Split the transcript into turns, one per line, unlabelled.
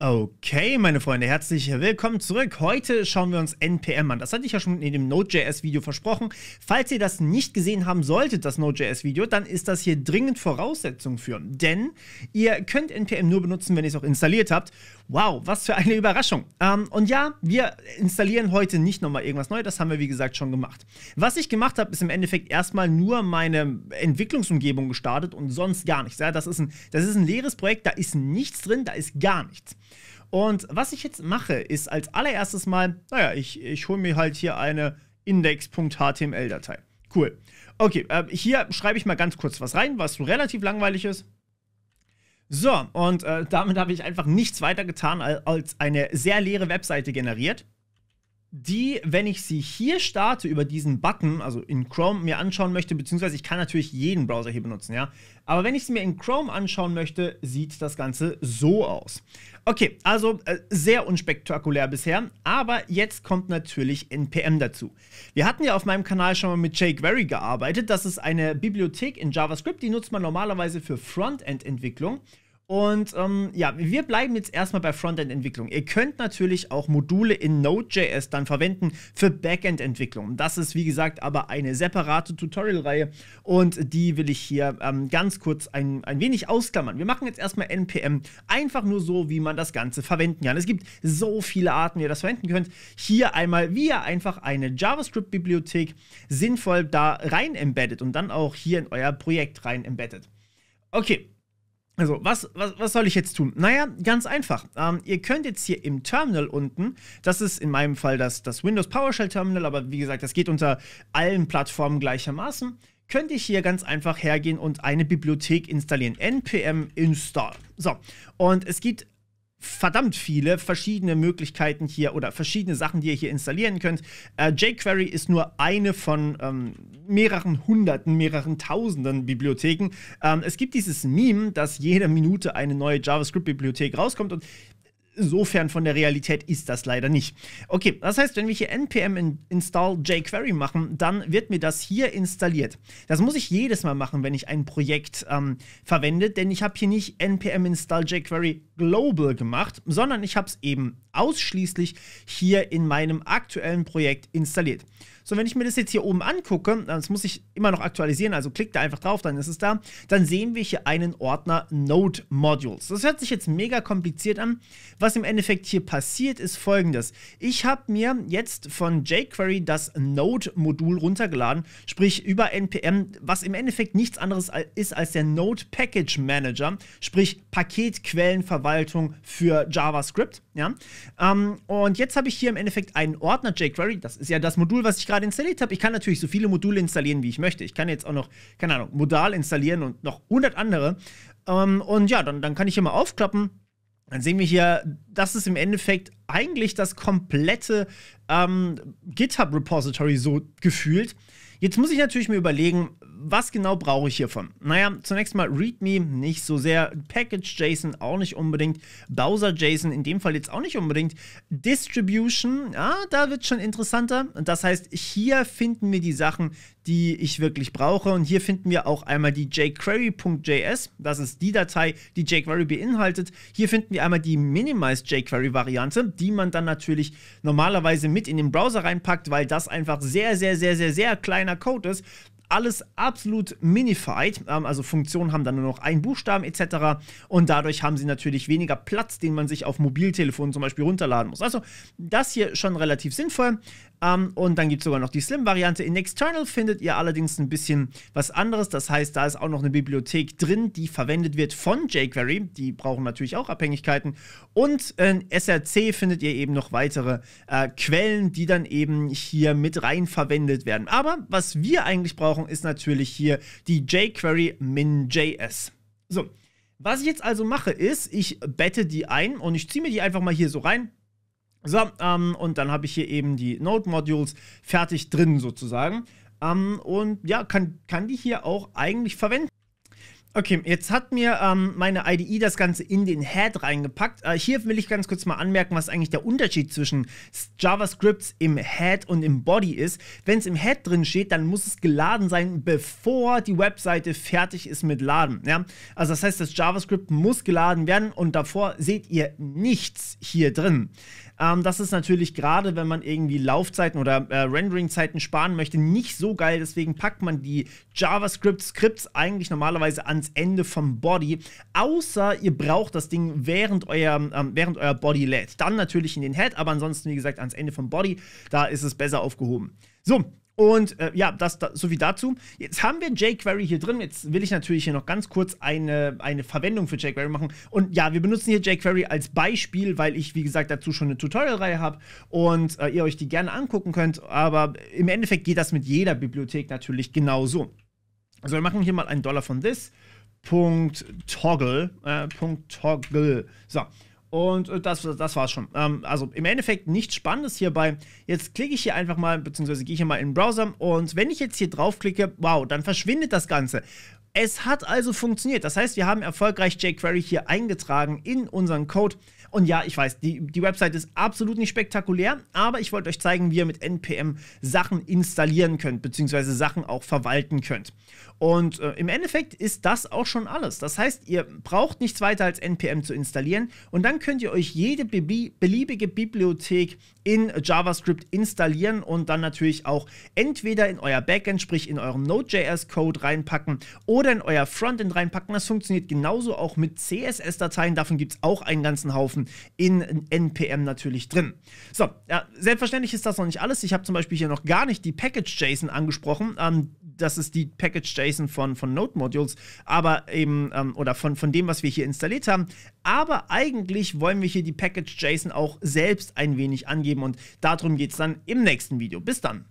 Okay, meine Freunde, herzlich willkommen zurück. Heute schauen wir uns NPM an. Das hatte ich ja schon in dem Node.js-Video versprochen. Falls ihr das nicht gesehen haben solltet, das Node.js-Video, dann ist das hier dringend Voraussetzung für. Denn ihr könnt NPM nur benutzen, wenn ihr es auch installiert habt. Wow, was für eine Überraschung. Ähm, und ja, wir installieren heute nicht nochmal irgendwas Neues. Das haben wir, wie gesagt, schon gemacht. Was ich gemacht habe, ist im Endeffekt erstmal nur meine Entwicklungsumgebung gestartet und sonst gar nichts. Ja, das, ist ein, das ist ein leeres Projekt, da ist nichts drin, da ist gar nichts. Und was ich jetzt mache, ist als allererstes mal, naja, ich, ich hole mir halt hier eine index.html-Datei. Cool. Okay, äh, hier schreibe ich mal ganz kurz was rein, was so relativ langweilig ist. So, und äh, damit habe ich einfach nichts weiter getan als eine sehr leere Webseite generiert die, wenn ich sie hier starte über diesen Button, also in Chrome mir anschauen möchte, beziehungsweise ich kann natürlich jeden Browser hier benutzen, ja. Aber wenn ich sie mir in Chrome anschauen möchte, sieht das Ganze so aus. Okay, also äh, sehr unspektakulär bisher, aber jetzt kommt natürlich NPM dazu. Wir hatten ja auf meinem Kanal schon mal mit jQuery gearbeitet. Das ist eine Bibliothek in JavaScript, die nutzt man normalerweise für Frontend-Entwicklung. Und ähm, ja, wir bleiben jetzt erstmal bei Frontend-Entwicklung. Ihr könnt natürlich auch Module in Node.js dann verwenden für Backend-Entwicklung. Das ist, wie gesagt, aber eine separate Tutorial-Reihe und die will ich hier ähm, ganz kurz ein, ein wenig ausklammern. Wir machen jetzt erstmal NPM einfach nur so, wie man das Ganze verwenden kann. Es gibt so viele Arten, wie ihr das verwenden könnt. Hier einmal, wie ihr einfach eine JavaScript-Bibliothek sinnvoll da rein embeddet und dann auch hier in euer Projekt rein embeddet. Okay, also, was, was, was soll ich jetzt tun? Naja, ganz einfach. Ähm, ihr könnt jetzt hier im Terminal unten, das ist in meinem Fall das, das Windows PowerShell Terminal, aber wie gesagt, das geht unter allen Plattformen gleichermaßen, könnt ihr hier ganz einfach hergehen und eine Bibliothek installieren. npm install. So, und es gibt verdammt viele verschiedene Möglichkeiten hier oder verschiedene Sachen, die ihr hier installieren könnt. Äh, jQuery ist nur eine von ähm, mehreren hunderten, mehreren tausenden Bibliotheken. Ähm, es gibt dieses Meme, dass jede Minute eine neue JavaScript-Bibliothek rauskommt und insofern von der Realität ist das leider nicht. Okay, das heißt, wenn wir hier npm install jQuery machen, dann wird mir das hier installiert. Das muss ich jedes Mal machen, wenn ich ein Projekt ähm, verwende, denn ich habe hier nicht npm install jQuery global gemacht, sondern ich habe es eben ausschließlich hier in meinem aktuellen Projekt installiert. So, wenn ich mir das jetzt hier oben angucke, das muss ich immer noch aktualisieren, also klickt da einfach drauf, dann ist es da, dann sehen wir hier einen Ordner Node Modules. Das hört sich jetzt mega kompliziert an. Was im Endeffekt hier passiert, ist folgendes. Ich habe mir jetzt von jQuery das Node-Modul runtergeladen, sprich über NPM, was im Endeffekt nichts anderes ist als der Node Package Manager, sprich Paketquellenverwaltung für JavaScript. Ja? Ähm, und jetzt habe ich hier im Endeffekt einen Ordner jQuery, das ist ja das Modul, was ich gerade installiert habe. Ich kann natürlich so viele Module installieren, wie ich möchte. Ich kann jetzt auch noch, keine Ahnung, Modal installieren und noch 100 andere. Ähm, und ja, dann, dann kann ich hier mal aufklappen dann sehen wir hier, das ist im Endeffekt eigentlich das komplette ähm, GitHub-Repository so gefühlt. Jetzt muss ich natürlich mir überlegen, was genau brauche ich hiervon? Naja, zunächst mal README nicht so sehr, Package.json auch nicht unbedingt, Browser.json in dem Fall jetzt auch nicht unbedingt, Distribution, ja, da wird schon interessanter. Das heißt, hier finden wir die Sachen, die ich wirklich brauche und hier finden wir auch einmal die jQuery.js, das ist die Datei, die jQuery beinhaltet. Hier finden wir einmal die Minimized jQuery-Variante, die man dann natürlich normalerweise mit in den Browser reinpackt, weil das einfach sehr, sehr, sehr, sehr, sehr kleiner Code ist, alles absolut minified, ähm, also Funktionen haben dann nur noch einen Buchstaben etc. Und dadurch haben sie natürlich weniger Platz, den man sich auf Mobiltelefonen zum Beispiel runterladen muss. Also das hier schon relativ sinnvoll. Ähm, und dann gibt es sogar noch die Slim-Variante. In External findet ihr allerdings ein bisschen was anderes. Das heißt, da ist auch noch eine Bibliothek drin, die verwendet wird von jQuery. Die brauchen natürlich auch Abhängigkeiten. Und in SRC findet ihr eben noch weitere äh, Quellen, die dann eben hier mit rein verwendet werden. Aber was wir eigentlich brauchen, Voraussetzung ist natürlich hier die jQuery min.js. So, was ich jetzt also mache, ist, ich bette die ein und ich ziehe mir die einfach mal hier so rein. So, ähm, und dann habe ich hier eben die Node-Modules fertig drin sozusagen. Ähm, und ja, kann, kann die hier auch eigentlich verwenden. Okay, jetzt hat mir ähm, meine IDE das Ganze in den Head reingepackt. Äh, hier will ich ganz kurz mal anmerken, was eigentlich der Unterschied zwischen JavaScripts im Head und im Body ist. Wenn es im Head drin steht, dann muss es geladen sein, bevor die Webseite fertig ist mit Laden. Ja? Also das heißt, das JavaScript muss geladen werden und davor seht ihr nichts hier drin. Ähm, das ist natürlich gerade, wenn man irgendwie Laufzeiten oder äh, Renderingzeiten sparen möchte, nicht so geil. Deswegen packt man die JavaScript-Skripts eigentlich normalerweise an ans Ende vom Body, außer ihr braucht das Ding während euer, ähm, während euer Body lädt. Dann natürlich in den Head, aber ansonsten, wie gesagt, ans Ende vom Body, da ist es besser aufgehoben. So, und äh, ja, das, das sowie dazu. Jetzt haben wir jQuery hier drin. Jetzt will ich natürlich hier noch ganz kurz eine, eine Verwendung für jQuery machen. Und ja, wir benutzen hier jQuery als Beispiel, weil ich, wie gesagt, dazu schon eine Tutorial-Reihe habe und äh, ihr euch die gerne angucken könnt. Aber im Endeffekt geht das mit jeder Bibliothek natürlich genauso. Also wir machen hier mal einen Dollar von this .toggle, äh, .toggle. So. Und äh, das, das war's schon. Ähm, also im Endeffekt nichts Spannendes hierbei. Jetzt klicke ich hier einfach mal, beziehungsweise gehe ich hier mal in den Browser. Und wenn ich jetzt hier draufklicke, wow, dann verschwindet das Ganze. Es hat also funktioniert. Das heißt, wir haben erfolgreich jQuery hier eingetragen in unseren Code. Und ja, ich weiß, die, die Website ist absolut nicht spektakulär, aber ich wollte euch zeigen, wie ihr mit NPM Sachen installieren könnt, beziehungsweise Sachen auch verwalten könnt. Und äh, im Endeffekt ist das auch schon alles. Das heißt, ihr braucht nichts weiter als NPM zu installieren und dann könnt ihr euch jede beliebige Bibliothek in JavaScript installieren und dann natürlich auch entweder in euer Backend, sprich in eurem Node.js-Code reinpacken oder oder in euer Frontend reinpacken. Das funktioniert genauso auch mit CSS-Dateien. Davon gibt es auch einen ganzen Haufen in NPM natürlich drin. So, ja, selbstverständlich ist das noch nicht alles. Ich habe zum Beispiel hier noch gar nicht die Package-JSON angesprochen. Ähm, das ist die Package-JSON von, von Node-Modules, aber eben, ähm, oder von, von dem, was wir hier installiert haben. Aber eigentlich wollen wir hier die Package-JSON auch selbst ein wenig angeben und darum geht es dann im nächsten Video. Bis dann!